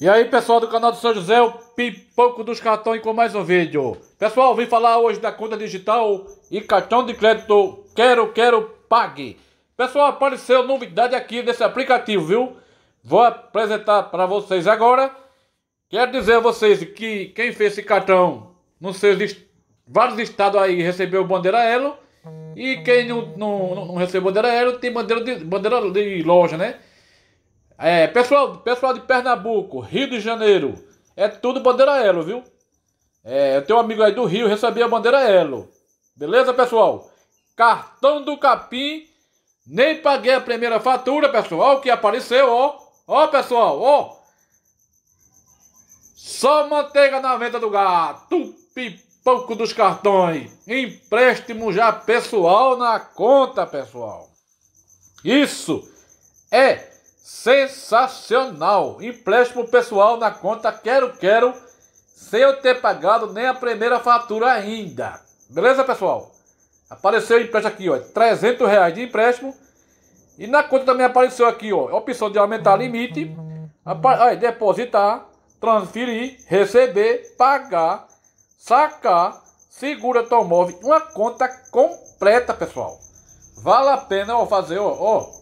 E aí pessoal do canal do São José, o Pipoco dos Cartões com mais um vídeo. Pessoal, vim falar hoje da conta digital e cartão de crédito Quero Quero Pague. Pessoal, apareceu novidade aqui nesse aplicativo, viu? Vou apresentar para vocês agora. Quero dizer a vocês que quem fez esse cartão nos seus est... vários estados aí recebeu bandeira Elo. E quem não, não, não recebeu bandeira Elo tem bandeira de, bandeira de loja, né? É, pessoal, pessoal de Pernambuco, Rio de Janeiro, é tudo bandeira elo, viu? É, eu tenho um amigo aí do Rio, recebi a bandeira elo. Beleza, pessoal? Cartão do Capim, nem paguei a primeira fatura, pessoal. o que apareceu, ó. Ó, pessoal, ó. Só manteiga na venda do gato, pipoco dos cartões. Empréstimo já pessoal na conta, pessoal. Isso é Sensacional! Empréstimo pessoal na conta Quero Quero, sem eu ter pagado nem a primeira fatura ainda. Beleza, pessoal? Apareceu o empréstimo aqui, ó, 300 é reais de empréstimo. E na conta também apareceu aqui, ó, opção de aumentar limite, aí, depositar, transferir, receber, pagar, sacar, segura automóvel. Uma conta completa, pessoal. Vale a pena ó, fazer, ó, ó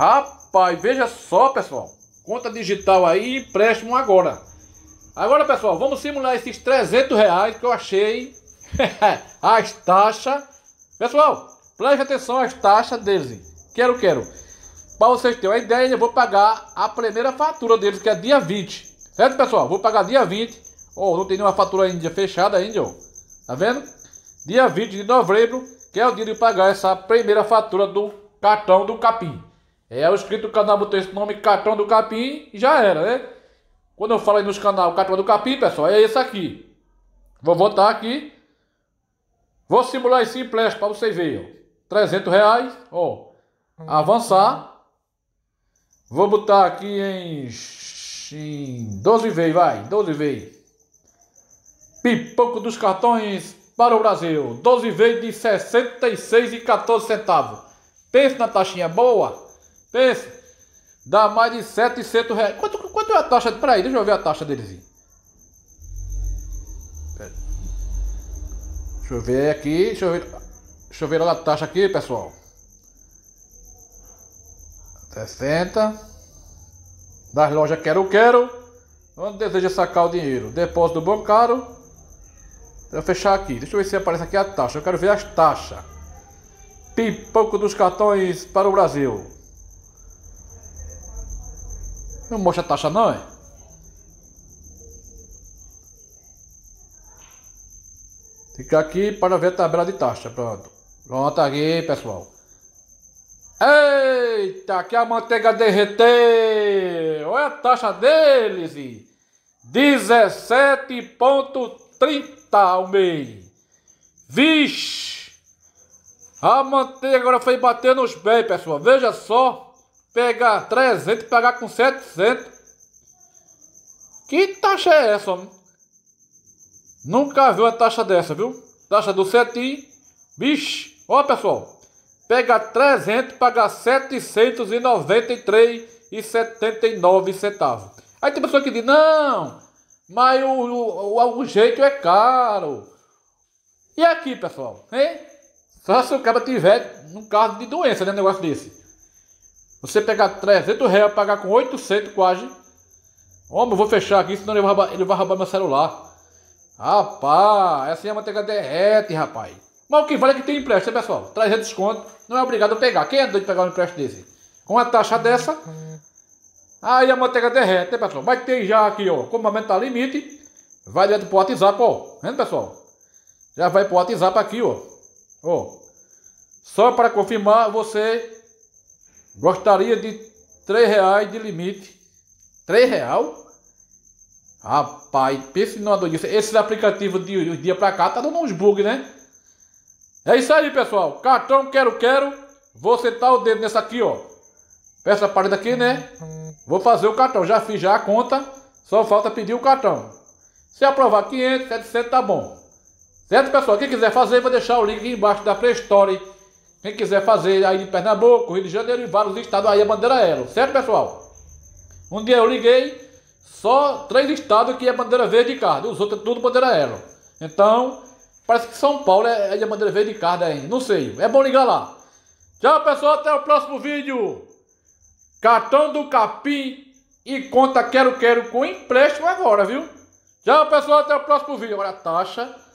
Rapaz, veja só, pessoal. Conta digital aí e empréstimo agora. Agora, pessoal, vamos simular esses 300 reais que eu achei. as taxas. Pessoal, preste atenção às taxas deles. Quero, quero. Para vocês terem uma ideia, eu vou pagar a primeira fatura deles, que é dia 20. Certo, pessoal? Vou pagar dia 20. oh, não tem nenhuma fatura ainda fechada ainda, ó. Tá vendo? Dia 20 de novembro, que é o dia de pagar essa primeira fatura do cartão do capim. É, o inscrito do canal botou esse nome, Catão do Capim, e já era, né? Quando eu falo aí nos canal Catão do Capim, pessoal, é esse aqui. Vou votar aqui. Vou simular esse empréstimo para vocês verem, ó. 300 reais, ó. Avançar. Vou botar aqui em, em 12 vezes, vai, 12 vezes. Pipoco dos cartões para o Brasil. 12 vezes de 66 e 14 centavos. Pensa na taxinha boa. Pensa. Dá mais de 700 reais. Quanto, quanto é a taxa? Peraí, deixa eu ver a taxa deles. Aí. Deixa eu ver aqui. Deixa eu ver, deixa eu ver a taxa aqui, pessoal. 60. Das lojas Quero Quero. Onde deseja sacar o dinheiro? Depósito bancário. Vou fechar aqui. Deixa eu ver se aparece aqui a taxa. Eu quero ver as taxas. Pipoco dos cartões para o Brasil. Não mostra a taxa não, é? Fica aqui para ver a tabela de taxa, pronto. Pronto aqui, pessoal. Eita, que a manteiga derreteu! Olha a taxa deles! 17,30 ao meio. Vixe! A manteiga agora foi bater nos bem, pessoal. Veja só. Pegar 300 e pagar com 700. Que taxa é essa, homem? Nunca viu uma taxa dessa, viu? Taxa do 7. Bicho, ó pessoal. Pega 300 e paga 793,79 centavos. Aí tem pessoa que diz, não, mas o, o, o jeito é caro. E aqui, pessoal, hein? Né? Só se o cara tiver um caso de doença, né? Um negócio desse. Você pegar 300 reais, pagar com 800 quase. Homem, eu vou fechar aqui, senão ele vai roubar, ele vai roubar meu celular. Rapaz, é a manteiga derrete, rapaz. Mas o que vale é que tem empréstimo, né, pessoal. 300 desconto, não é obrigado a pegar. Quem é doido de pegar um empréstimo desse? Com uma taxa dessa, aí a manteiga derrete, né, pessoal? Mas tem já aqui, ó, como aumentar tá limite, vai direto pro WhatsApp, ó. Vendo, pessoal? Já vai pro WhatsApp aqui, ó. Ó. Só para confirmar, você Gostaria de três reais de limite. três real? Rapaz, pense numa doidice. Esses aplicativos de um dia pra cá tá dando uns bugs, né? É isso aí, pessoal. Cartão quero, quero. Vou sentar o dedo nessa aqui, ó. Essa parede aqui, né? Vou fazer o cartão. Já fiz já a conta. Só falta pedir o cartão. Se aprovar 500, 700 tá bom. Certo, pessoal? Quem quiser fazer, vou deixar o link aqui embaixo da Play Store quem quiser fazer aí de Pernambuco, Rio de Janeiro e vários estados aí a bandeira é aero, certo pessoal? Um dia eu liguei, só três estados que é bandeira verde e carne, os outros é tudo bandeira aero. Então, parece que São Paulo é, é de bandeira verde e carne ainda, não sei, é bom ligar lá. Tchau pessoal, até o próximo vídeo. Cartão do Capim e conta quero quero com empréstimo agora, viu? Tchau pessoal, até o próximo vídeo. Agora a taxa